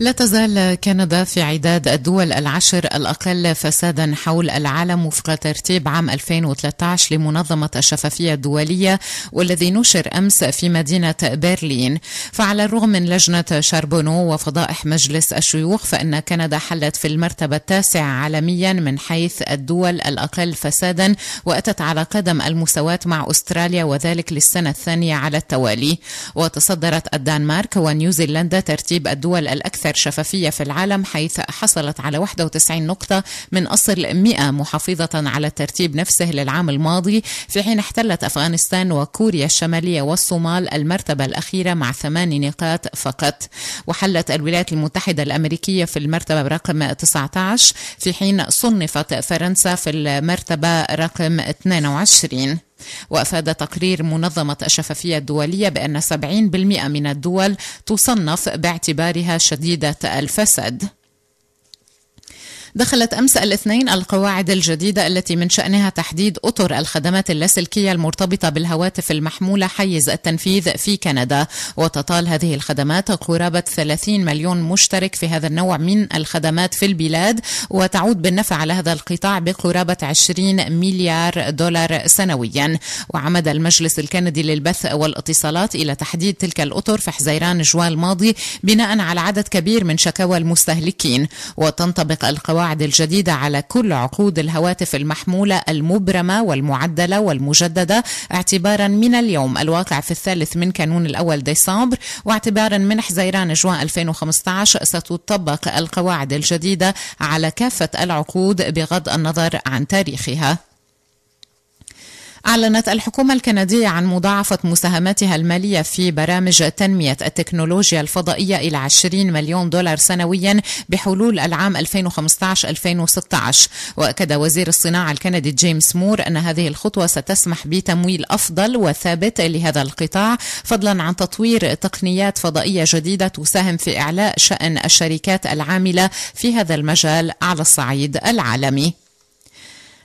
لا تزال كندا في عداد الدول العشر الأقل فسادا حول العالم وفق ترتيب عام 2013 لمنظمة الشفافية الدولية والذي نشر أمس في مدينة برلين فعلى الرغم من لجنة شاربونو وفضائح مجلس الشيوخ فإن كندا حلت في المرتبة التاسعة عالميا من حيث الدول الأقل فسادا وأتت على قدم المساواة مع أستراليا وذلك للسنة الثانية على التوالي وتصدرت الدنمارك ونيوزيلندا ترتيب الدول الأكثر أكثر شفافية في العالم حيث حصلت على 91 نقطة من أصل 100 محافظة على الترتيب نفسه للعام الماضي في حين احتلت أفغانستان وكوريا الشمالية والصومال المرتبة الأخيرة مع ثمان نقاط فقط وحلت الولايات المتحدة الأمريكية في المرتبة رقم 19 في حين صنفت فرنسا في المرتبة رقم 22 وأفاد تقرير منظمة الشفافية الدولية بأن 70% من الدول تصنف باعتبارها شديدة الفساد دخلت أمس الاثنين القواعد الجديدة التي من شأنها تحديد أطر الخدمات اللاسلكية المرتبطة بالهواتف المحمولة حيز التنفيذ في كندا وتطال هذه الخدمات قرابة 30 مليون مشترك في هذا النوع من الخدمات في البلاد وتعود بالنفع على هذا القطاع بقرابة 20 مليار دولار سنويا وعمد المجلس الكندي للبث والاتصالات إلى تحديد تلك الأطر في حزيران جوان الماضي بناء على عدد كبير من شكاوى المستهلكين وتنطبق القواعد القواعد الجديدة على كل عقود الهواتف المحمولة المبرمة والمعدلة والمجددة اعتبارا من اليوم الواقع في الثالث من كانون الأول ديسمبر واعتبارا من حزيران جوان 2015 ستطبق القواعد الجديدة على كافة العقود بغض النظر عن تاريخها أعلنت الحكومة الكندية عن مضاعفة مساهماتها المالية في برامج تنمية التكنولوجيا الفضائية إلى 20 مليون دولار سنويا بحلول العام 2015-2016 وأكد وزير الصناعة الكندي جيمس مور أن هذه الخطوة ستسمح بتمويل أفضل وثابت لهذا القطاع فضلا عن تطوير تقنيات فضائية جديدة تساهم في إعلاء شأن الشركات العاملة في هذا المجال على الصعيد العالمي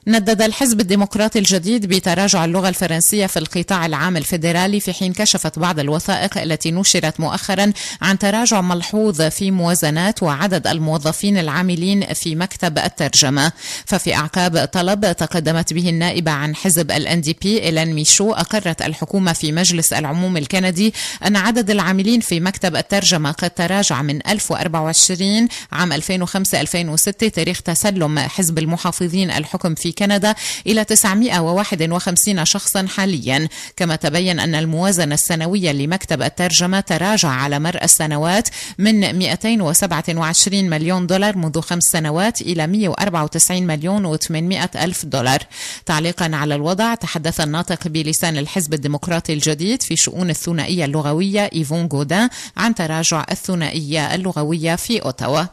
ندد الحزب الديمقراطي الجديد بتراجع اللغة الفرنسية في القطاع العام الفيدرالي في حين كشفت بعض الوثائق التي نشرت مؤخرا عن تراجع ملحوظ في موازنات وعدد الموظفين العاملين في مكتب الترجمة ففي أعقاب طلب تقدمت به النائبة عن حزب الان دي بي إيلان ميشو أقرت الحكومة في مجلس العموم الكندي أن عدد العاملين في مكتب الترجمة قد تراجع من 1024 عام 2005-2006 تاريخ تسلم حزب المحافظين الحكم في كندا إلى 951 شخصا حاليا كما تبين أن الموازنة السنوية لمكتب الترجمة تراجع على مر السنوات من 227 مليون دولار منذ خمس سنوات إلى 194 مليون و800 ألف دولار تعليقا على الوضع تحدث الناطق بلسان الحزب الديمقراطي الجديد في شؤون الثنائية اللغوية إيفون غودان عن تراجع الثنائية اللغوية في أوتاوا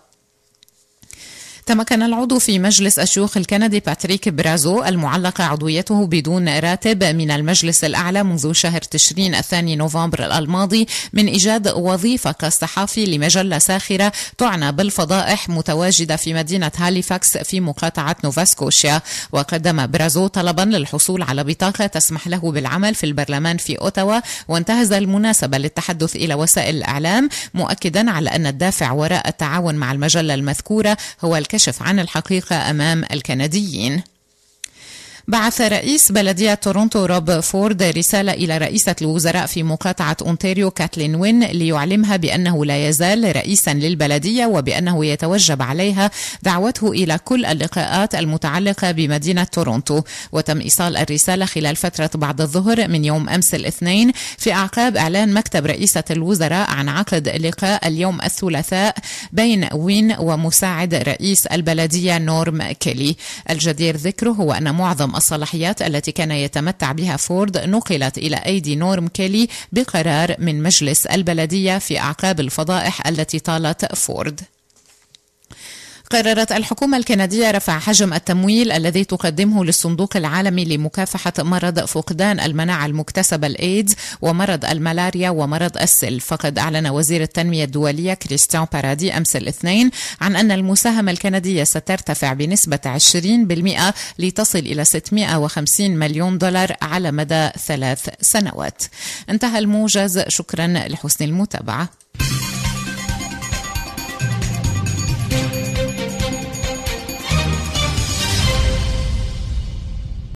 تمكن العضو في مجلس الشيوخ الكندي باتريك برازو المعلق عضويته بدون راتب من المجلس الأعلى منذ شهر تشرين الثاني نوفمبر الماضي من إيجاد وظيفة كصحفي لمجلة ساخرة تعنى بالفضائح متواجدة في مدينة هاليفاكس في مقاطعة نوفا سكوشيا وقدم برازو طلبا للحصول على بطاقة تسمح له بالعمل في البرلمان في أوتاوا وانتهز المناسبة للتحدث إلى وسائل الإعلام مؤكدا على أن الدافع وراء التعاون مع المجلة المذكورة هو تتكشف عن الحقيقة أمام الكنديين بعث رئيس بلدية تورونتو روب فورد رسالة إلى رئيسة الوزراء في مقاطعة أونتاريو كاتلين وين ليعلمها بأنه لا يزال رئيسا للبلدية وبأنه يتوجب عليها دعوته إلى كل اللقاءات المتعلقة بمدينة تورونتو وتم إيصال الرسالة خلال فترة بعد الظهر من يوم أمس الاثنين في أعقاب إعلان مكتب رئيسة الوزراء عن عقد لقاء اليوم الثلاثاء بين وين ومساعد رئيس البلدية نورم كيلي الجدير ذكره هو أن معظم معظم الصلاحيات التي كان يتمتع بها فورد نقلت إلى أيدي نورم كيلي بقرار من مجلس البلدية في أعقاب الفضائح التي طالت فورد قررت الحكومة الكندية رفع حجم التمويل الذي تقدمه للصندوق العالمي لمكافحة مرض فقدان المناعة المكتسبة الإيدز ومرض الملاريا ومرض السل فقد أعلن وزير التنمية الدولية كريستيان بارادي أمس الاثنين عن أن المساهمة الكندية سترتفع بنسبة 20% لتصل إلى 650 مليون دولار على مدى ثلاث سنوات انتهى الموجز شكرا لحسن المتابعة